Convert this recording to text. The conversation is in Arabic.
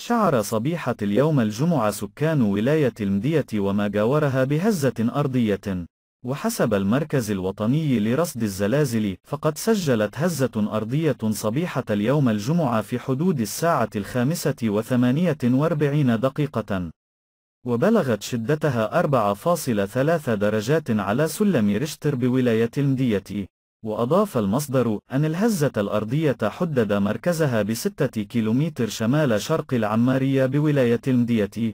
شعر صبيحة اليوم الجمعة سكان ولاية المدية وما جاورها بهزة أرضية وحسب المركز الوطني لرصد الزلازل فقد سجلت هزة أرضية صبيحة اليوم الجمعة في حدود الساعة الخامسة وثمانية واربعين دقيقة وبلغت شدتها 4.3 درجات على سلم ريشتر بولاية المدية وأضاف المصدر أن الهزة الأرضية حدد مركزها بستة كيلومتر شمال شرق العمارية بولاية المدية